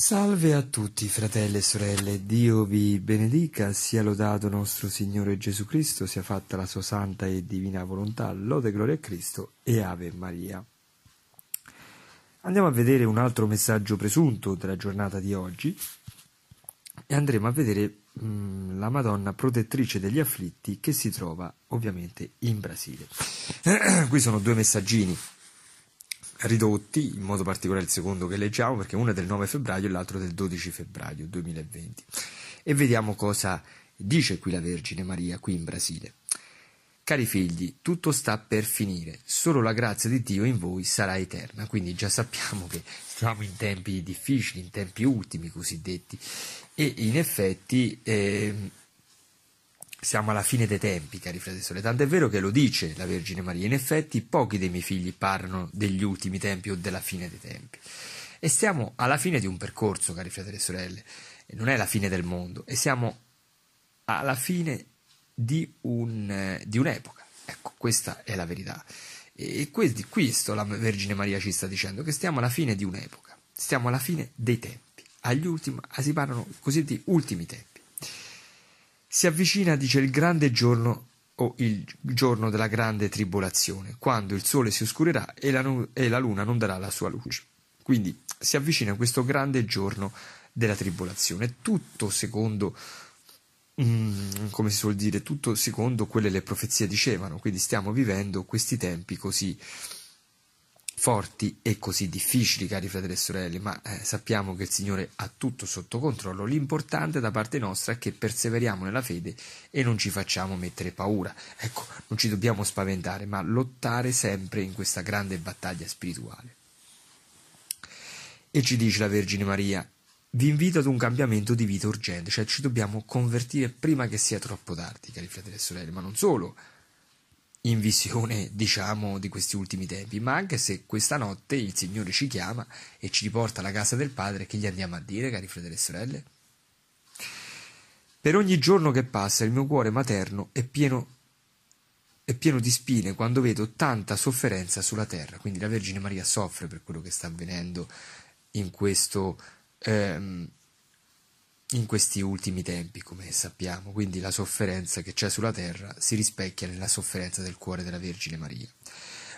Salve a tutti, fratelli e sorelle, Dio vi benedica, sia lodato nostro Signore Gesù Cristo, sia fatta la sua santa e divina volontà, lode e gloria a Cristo e Ave Maria. Andiamo a vedere un altro messaggio presunto della giornata di oggi e andremo a vedere mh, mm, la Madonna protettrice degli afflitti che si trova ovviamente in Brasile. Qui sono due messaggini ridotti, in modo particolare il secondo che leggiamo, perché uno è del 9 febbraio e l'altro del 12 febbraio 2020. E vediamo cosa dice qui la Vergine Maria, qui in Brasile. Cari figli, tutto sta per finire, solo la grazia di Dio in voi sarà eterna. Quindi già sappiamo che siamo in tempi difficili, in tempi ultimi cosiddetti, e in effetti eh, siamo alla fine dei tempi, cari fratelli e sorelle. è vero che lo dice la Vergine Maria. In effetti, pochi dei miei figli parlano degli ultimi tempi o della fine dei tempi. E siamo alla fine di un percorso, cari fratelli e sorelle. Non è la fine del mondo, e siamo alla fine di, un, eh, di un'epoca. Ecco, questa è la verità. E questo, questo la Vergine Maria ci sta dicendo, che stiamo alla fine di un'epoca, stiamo alla fine dei tempi. Agli ultimi, si parlano così di ultimi tempi. Si avvicina, dice, il grande giorno o il giorno della grande tribolazione, quando il sole si oscurerà e la, nu- e la luna non darà la sua luce. Quindi si avvicina questo grande giorno della tribolazione, tutto secondo Mm, come si suol dire, tutto secondo quelle le profezie dicevano, quindi stiamo vivendo questi tempi così forti e così difficili, cari fratelli e sorelle, ma eh, sappiamo che il Signore ha tutto sotto controllo. L'importante da parte nostra è che perseveriamo nella fede e non ci facciamo mettere paura. Ecco, non ci dobbiamo spaventare, ma lottare sempre in questa grande battaglia spirituale. E ci dice la Vergine Maria, vi invito ad un cambiamento di vita urgente, cioè ci dobbiamo convertire prima che sia troppo tardi, cari fratelli e sorelle, ma non solo in visione, diciamo, di questi ultimi tempi, ma anche se questa notte il Signore ci chiama e ci riporta alla casa del Padre, che gli andiamo a dire, cari fratelli e sorelle? Per ogni giorno che passa il mio cuore materno è pieno, è pieno di spine quando vedo tanta sofferenza sulla terra. Quindi la Vergine Maria soffre per quello che sta avvenendo in questo, ehm, in questi ultimi tempi, come sappiamo, quindi la sofferenza che c'è sulla terra si rispecchia nella sofferenza del cuore della Vergine Maria.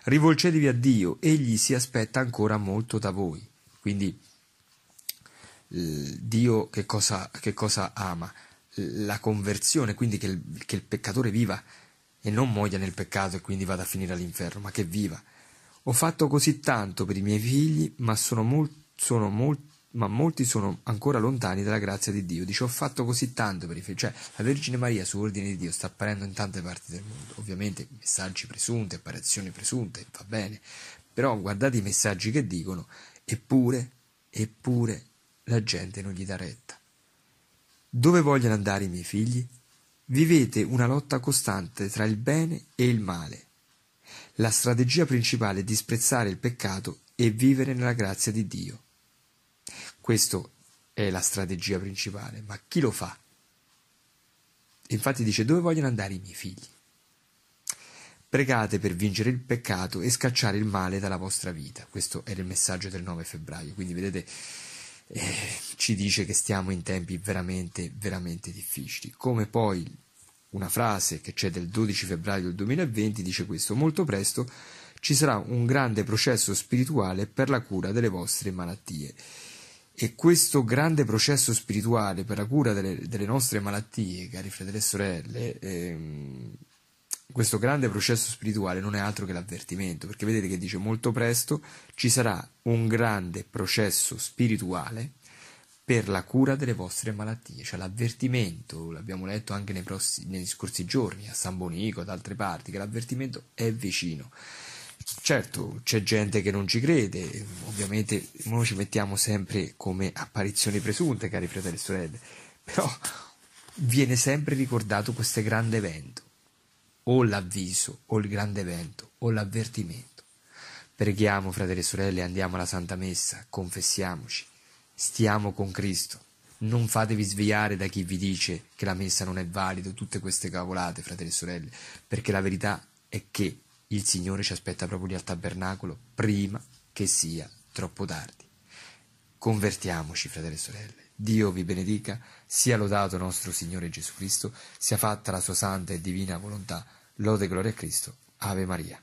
Rivolgetevi a Dio, egli si aspetta ancora molto da voi. Quindi Dio che cosa, che cosa ama? La conversione, quindi che il, che il peccatore viva e non muoia nel peccato e quindi vada a finire all'inferno, ma che viva. Ho fatto così tanto per i miei figli, ma sono, molt, sono, molt, ma molti sono ancora lontani dalla grazia di Dio. Dice ho fatto così tanto per i figli, cioè la Vergine Maria su ordine di Dio sta apparendo in tante parti del mondo, ovviamente messaggi presunti, apparizioni presunte, va bene, però guardate i messaggi che dicono, eppure, eppure la gente non gli dà retta. Dove vogliono andare i miei figli? Vivete una lotta costante tra il bene e il male. La strategia principale è disprezzare il peccato e vivere nella grazia di Dio. Questa è la strategia principale, ma chi lo fa? Infatti dice dove vogliono andare i miei figli. Pregate per vincere il peccato e scacciare il male dalla vostra vita. Questo era il messaggio del 9 febbraio. Quindi vedete, eh, ci dice che stiamo in tempi veramente, veramente difficili. Come poi una frase che c'è del 12 febbraio del 2020 dice questo, molto presto ci sarà un grande processo spirituale per la cura delle vostre malattie. E questo grande processo spirituale per la cura delle, delle nostre malattie, cari fratelli e sorelle, ehm, questo grande processo spirituale non è altro che l'avvertimento, perché vedete che dice molto presto ci sarà un grande processo spirituale per la cura delle vostre malattie, cioè l'avvertimento, l'abbiamo letto anche nei, pross- nei scorsi giorni a San Bonico, ad altre parti, che l'avvertimento è vicino. Certo, c'è gente che non ci crede, ovviamente noi ci mettiamo sempre come apparizioni presunte, cari fratelli e sorelle, però viene sempre ricordato questo grande evento, o l'avviso, o il grande evento, o l'avvertimento. Preghiamo, fratelli e sorelle, andiamo alla Santa Messa, confessiamoci, stiamo con Cristo. Non fatevi svegliare da chi vi dice che la messa non è valida, tutte queste cavolate, fratelli e sorelle, perché la verità è che il Signore ci aspetta proprio lì al tabernacolo prima che sia troppo tardi. Convertiamoci, fratelli e sorelle. Dio vi benedica, sia lodato nostro Signore Gesù Cristo, sia fatta la sua santa e divina volontà. Lode e gloria a Cristo. Ave Maria.